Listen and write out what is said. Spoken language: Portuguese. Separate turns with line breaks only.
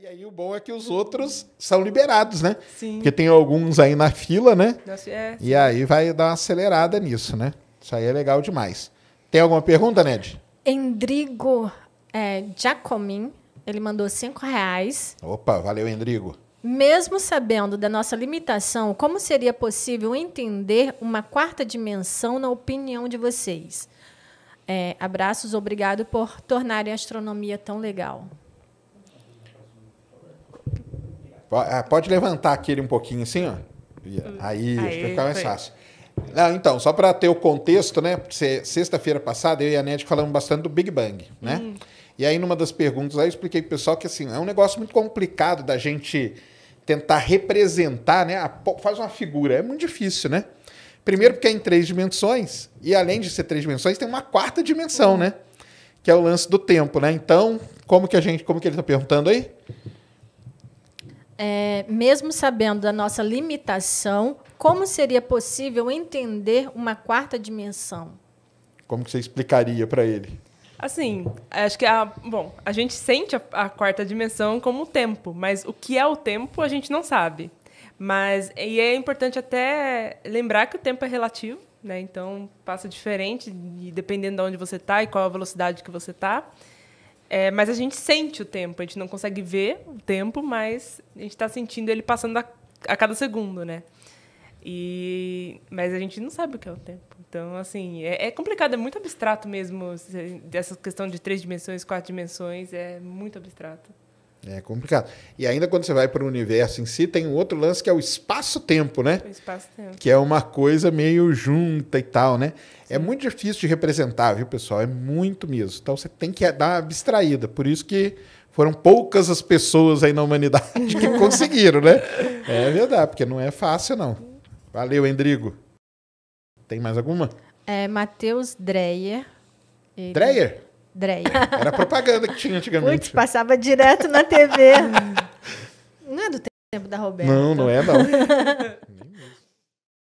e aí o bom é que os outros são liberados, né? Sim. Porque tem alguns aí na fila, né? é. E aí vai dar uma acelerada nisso, né? Isso aí é legal demais. Tem alguma pergunta, Ned?
Endrigo é, Giacomin, ele mandou cinco reais.
Opa, valeu, Endrigo.
Mesmo sabendo da nossa limitação, como seria possível entender uma quarta dimensão na opinião de vocês? É, abraços, obrigado por tornarem a astronomia tão legal.
É, pode levantar aquele um pouquinho assim, ó. Hum. Aí, Aí fica mais fácil. Não, então, só para ter o contexto, né? Sexta-feira passada, eu e a Ned falamos bastante do Big Bang, né? Hum. E aí, numa das perguntas, aí eu expliquei pro pessoal que assim, é um negócio muito complicado da gente tentar representar, né? faz uma figura. É muito difícil, né? Primeiro porque é em três dimensões, e além de ser três dimensões, tem uma quarta dimensão, hum. né? Que é o lance do tempo, né? Então, como que a gente. Como que ele está perguntando aí?
é, mesmo sabendo da nossa limitação, como seria possível entender uma quarta dimensão?
Como que você explicaria para ele?
Assim, acho que a, bom, a gente sente a, a quarta dimensão como o tempo, mas o que é o tempo a gente não sabe. Mas e é importante até lembrar que o tempo é relativo, né? Então passa diferente dependendo de onde você está e qual a velocidade que você está. É, mas a gente sente o tempo, a gente não consegue ver o tempo, mas a gente está sentindo ele passando a, a, cada segundo, né? E, mas a gente não sabe o que é o tempo. Então, assim, é, é complicado, é muito abstrato mesmo. Essa questão de três dimensões, quatro dimensões, é muito abstrato.
É complicado. E ainda quando você vai para o universo em si, tem um outro lance que é o espaço-tempo, né? O espaço-tempo. Que é uma coisa meio junta e tal, né? É Sim. É muito difícil de representar, viu, pessoal? É muito mesmo. Então você tem que dar uma abstraída. Por isso que foram poucas as pessoas aí na humanidade que conseguiram, né? É verdade, porque não é fácil, não. Valeu, Endrigo. Tem mais alguma?
É Matheus Dreyer. Ele... Dreyer? Dreia. Era propaganda que
tinha antigamente. Puts,
passava direto na TV. não é do tempo da Roberta. Não, não é não.